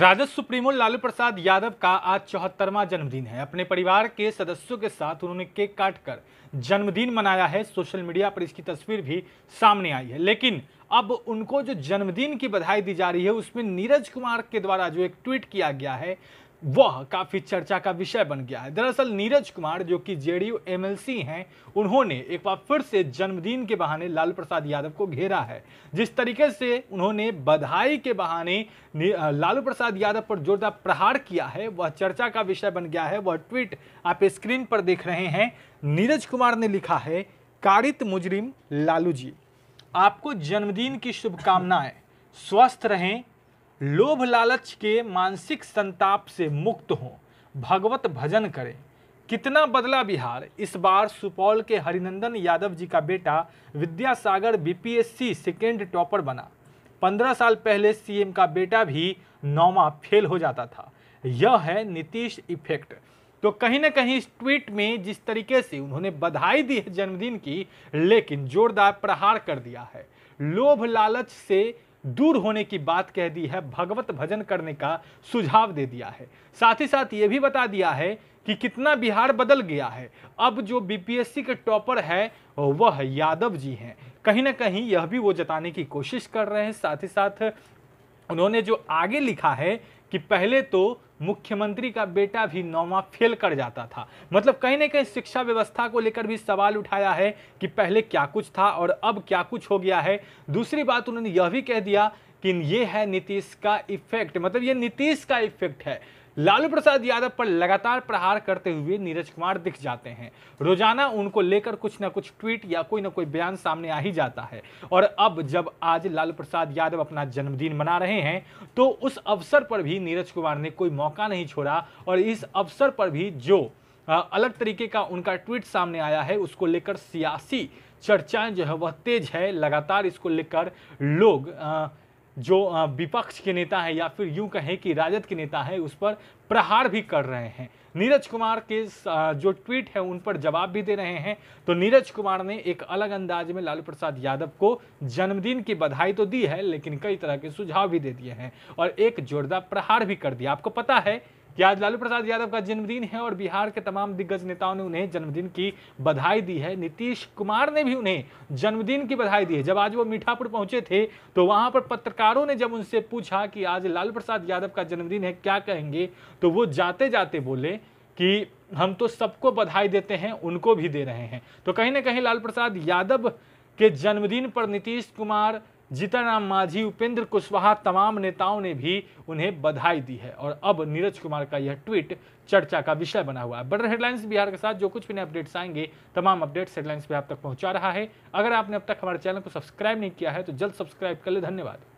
Rajad supremo Lalu Prasad Yadav का आज चौहत्तरवा जन्मदिन है अपने परिवार के सदस्यों के साथ उन्होंने केक काट कर जन्मदिन मनाया है सोशल मीडिया पर इसकी तस्वीर भी सामने आई है लेकिन अब उनको जो जन्मदिन की बधाई दी जा रही है उसमें नीरज कुमार के द्वारा जो एक ट्वीट किया गया है वह काफ़ी चर्चा का विषय बन गया है दरअसल नीरज कुमार जो कि जेडीयू एमएलसी हैं उन्होंने एक बार फिर से जन्मदिन के बहाने लाल प्रसाद यादव को घेरा है जिस तरीके से उन्होंने बधाई के बहाने लालू प्रसाद यादव पर जोरदार प्रहार किया है वह चर्चा का विषय बन गया है वह ट्वीट आप स्क्रीन पर देख रहे हैं नीरज कुमार ने लिखा है कारित मुजरिम लालू जी आपको जन्मदिन की शुभकामनाएं स्वस्थ रहें लोभ लालच के मानसिक संताप से मुक्त हों भगवत भजन करें कितना बदला बिहार इस बार सुपौल के हरिनंदन यादव जी का बेटा विद्यासागर बीपीएससी सेकेंड टॉपर बना पंद्रह साल पहले सीएम का बेटा भी नौमा फेल हो जाता था यह है नीतीश इफेक्ट तो कहीं ना कहीं इस ट्वीट में जिस तरीके से उन्होंने बधाई दी है जन्मदिन की लेकिन जोरदार प्रहार कर दिया है लोभ लालच से दूर होने की बात कह दी है भगवत भजन करने का सुझाव दे दिया है साथ ही साथ ये भी बता दिया है कि कितना बिहार बदल गया है अब जो बीपीएससी के टॉपर है वह यादव जी हैं कहीं ना कहीं यह भी वो जताने की कोशिश कर रहे हैं साथ ही साथ उन्होंने जो आगे लिखा है कि पहले तो मुख्यमंत्री का बेटा भी नौवा फेल कर जाता था मतलब कहीं ना कहीं शिक्षा व्यवस्था को लेकर भी सवाल उठाया है कि पहले क्या कुछ था और अब क्या कुछ हो गया है दूसरी बात उन्होंने यह भी कह दिया कि ये है नीतीश का इफेक्ट मतलब ये नीतीश का इफेक्ट है लालू प्रसाद यादव पर लगातार प्रहार करते हुए नीरज कुमार दिख जाते हैं रोजाना उनको लेकर कुछ ना कुछ ट्वीट या कोई ना कोई बयान सामने आ ही जाता है और अब जब आज लालू प्रसाद यादव अपना जन्मदिन मना रहे हैं तो उस अवसर पर भी नीरज कुमार ने कोई मौका नहीं छोड़ा और इस अवसर पर भी जो अलग तरीके का उनका ट्वीट सामने आया है उसको लेकर सियासी चर्चाएं जो है वह तेज है लगातार इसको लेकर लोग आ, जो विपक्ष के नेता है या फिर यूं कहें कि राजद के नेता है उस पर प्रहार भी कर रहे हैं नीरज कुमार के जो ट्वीट है उन पर जवाब भी दे रहे हैं तो नीरज कुमार ने एक अलग अंदाज में लालू प्रसाद यादव को जन्मदिन की बधाई तो दी है लेकिन कई तरह के सुझाव भी दे दिए हैं और एक जोरदार प्रहार भी कर दिया आपको पता है कि आज लालू प्रसाद यादव का जन्मदिन है और बिहार के तमाम दिग्गज नेताओं ने उन्हें जन्मदिन की बधाई दी है नीतीश कुमार ने भी उन्हें जन्मदिन की बधाई दी है जब आज वो मीठापुर पहुंचे थे तो वहां पर पत्रकारों ने जब उनसे पूछा कि आज लालू प्रसाद यादव का जन्मदिन है क्या कहेंगे तो वो जाते जाते बोले कि हम तो सबको बधाई देते हैं उनको भी दे रहे हैं तो कहीं ना कहीं लाल प्रसाद यादव के जन्मदिन पर नीतीश कुमार जीतनराम माझी उपेंद्र कुशवाहा तमाम नेताओं ने भी उन्हें बधाई दी है और अब नीरज कुमार का यह ट्वीट चर्चा का विषय बना हुआ है बड़े हेडलाइंस बिहार के साथ जो कुछ भी नए अपडेट्स आएंगे तमाम अपडेट्स हेडलाइंस भी आप तक पहुंचा रहा है अगर आपने अब तक हमारे चैनल को सब्सक्राइब नहीं किया है तो जल्द सब्सक्राइब कर ले धन्यवाद